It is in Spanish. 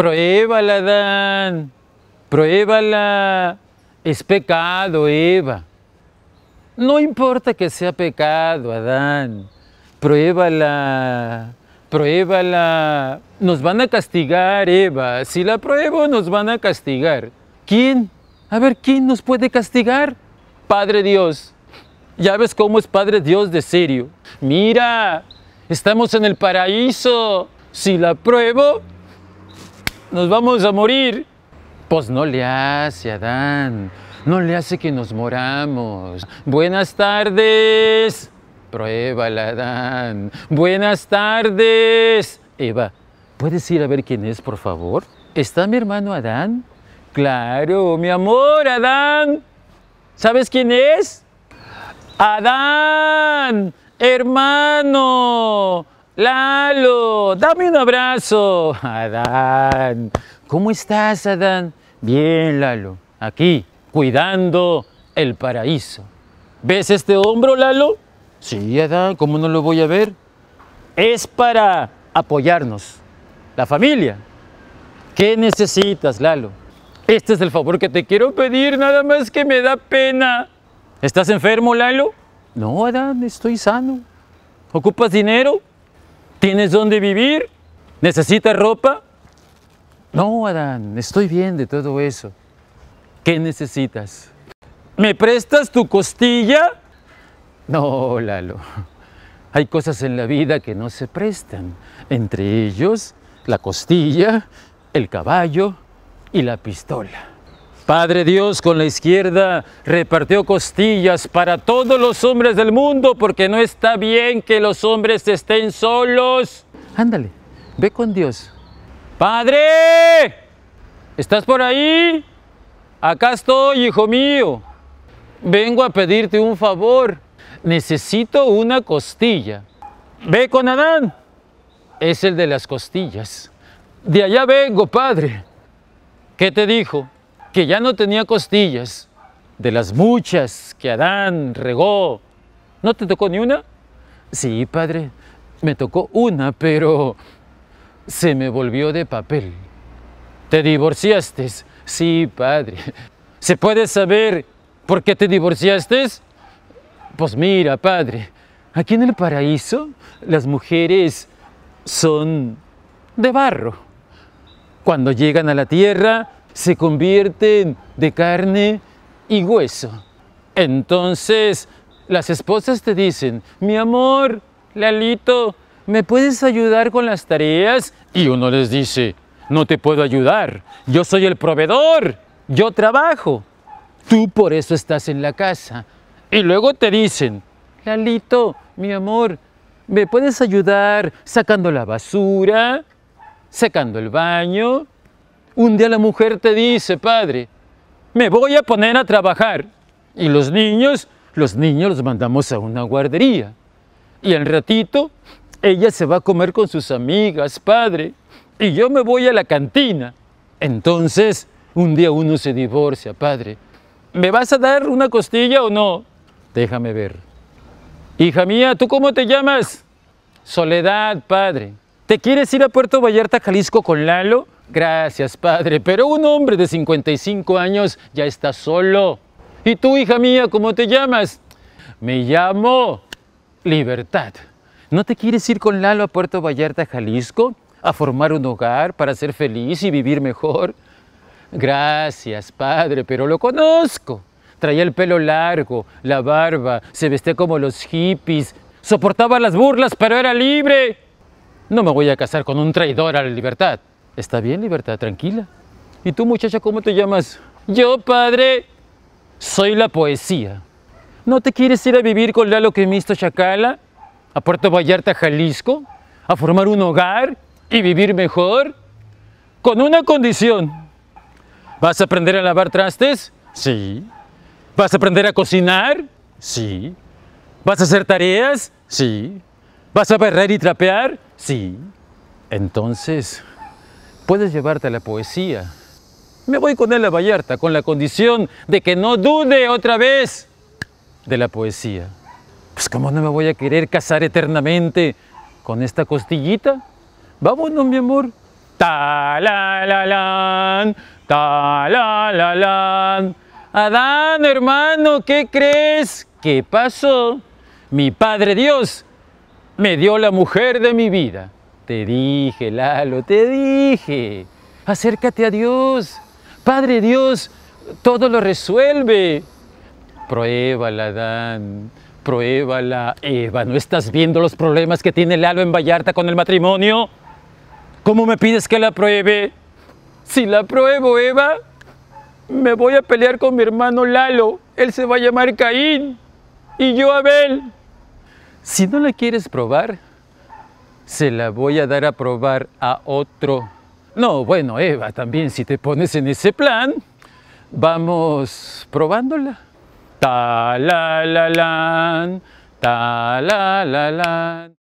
Pruébala, Adán. Pruébala. Es pecado, Eva. No importa que sea pecado, Adán. Pruébala. Pruébala. Nos van a castigar, Eva. Si la pruebo, nos van a castigar. ¿Quién? A ver, ¿quién nos puede castigar? Padre Dios. Ya ves cómo es Padre Dios de serio. Mira, estamos en el paraíso. Si la pruebo, nos vamos a morir. Pues no le hace, Adán. No le hace que nos moramos. Buenas tardes. Pruébala, Adán. Buenas tardes. Eva, ¿puedes ir a ver quién es, por favor? ¿Está mi hermano Adán? Claro, mi amor, Adán. ¿Sabes quién es? Adán, hermano. Lalo, dame un abrazo. Adán, ¿cómo estás, Adán? Bien, Lalo, aquí, cuidando el paraíso. ¿Ves este hombro, Lalo? Sí, Adán, ¿cómo no lo voy a ver? Es para apoyarnos, la familia. ¿Qué necesitas, Lalo? Este es el favor que te quiero pedir, nada más que me da pena. ¿Estás enfermo, Lalo? No, Adán, estoy sano. ¿Ocupas dinero? ¿Tienes dónde vivir? ¿Necesitas ropa? No, Adán, estoy bien de todo eso. ¿Qué necesitas? ¿Me prestas tu costilla? No, Lalo. Hay cosas en la vida que no se prestan, entre ellos la costilla, el caballo y la pistola. Padre Dios con la izquierda repartió costillas para todos los hombres del mundo porque no está bien que los hombres estén solos. Ándale, ve con Dios. Padre, ¿estás por ahí? Acá estoy, hijo mío. Vengo a pedirte un favor. Necesito una costilla. Ve con Adán. Es el de las costillas. De allá vengo, padre. ¿Qué te dijo? que ya no tenía costillas, de las muchas que Adán regó, ¿no te tocó ni una? Sí, padre, me tocó una, pero se me volvió de papel. ¿Te divorciaste? Sí, padre. ¿Se puede saber por qué te divorciaste? Pues mira, padre, aquí en el paraíso las mujeres son de barro. Cuando llegan a la tierra, se convierten de carne y hueso. Entonces, las esposas te dicen, mi amor, Lalito, ¿me puedes ayudar con las tareas? Y uno les dice, no te puedo ayudar, yo soy el proveedor, yo trabajo. Tú por eso estás en la casa. Y luego te dicen, Lalito, mi amor, ¿me puedes ayudar sacando la basura, sacando el baño? Un día la mujer te dice, padre, me voy a poner a trabajar. Y los niños, los niños los mandamos a una guardería. Y al ratito, ella se va a comer con sus amigas, padre. Y yo me voy a la cantina. Entonces, un día uno se divorcia, padre. ¿Me vas a dar una costilla o no? Déjame ver. Hija mía, ¿tú cómo te llamas? Soledad, padre. ¿Te quieres ir a Puerto Vallarta, Jalisco con Lalo? Gracias, padre, pero un hombre de 55 años ya está solo. ¿Y tú, hija mía, cómo te llamas? Me llamo Libertad. ¿No te quieres ir con Lalo a Puerto Vallarta, Jalisco? ¿A formar un hogar para ser feliz y vivir mejor? Gracias, padre, pero lo conozco. Traía el pelo largo, la barba, se vestía como los hippies, soportaba las burlas, pero era libre. No me voy a casar con un traidor a la libertad. Está bien, libertad, tranquila. ¿Y tú, muchacha, cómo te llamas? Yo, padre, soy la poesía. ¿No te quieres ir a vivir con Lalo Quemisto Chacala? ¿A Puerto Vallarta, Jalisco? ¿A formar un hogar y vivir mejor? Con una condición. ¿Vas a aprender a lavar trastes? Sí. ¿Vas a aprender a cocinar? Sí. ¿Vas a hacer tareas? Sí. ¿Vas a barrer y trapear? Sí. Entonces puedes llevarte a la poesía. Me voy con él a Vallarta con la condición de que no dude otra vez de la poesía. Pues cómo no me voy a querer casar eternamente con esta costillita. Vámonos, mi amor. Ta la la lan, ta la la lan. Adán, hermano, ¿qué crees? ¿Qué pasó? Mi Padre Dios me dio la mujer de mi vida. Te dije, Lalo, te dije. Acércate a Dios. Padre Dios, todo lo resuelve. Pruébala, Dan. Pruébala, Eva. ¿No estás viendo los problemas que tiene Lalo en Vallarta con el matrimonio? ¿Cómo me pides que la pruebe? Si la pruebo, Eva, me voy a pelear con mi hermano Lalo. Él se va a llamar Caín y yo Abel. Si no la quieres probar, se la voy a dar a probar a otro. No, bueno, Eva, también si te pones en ese plan, vamos probándola. Ta la la lan, ta la la lan.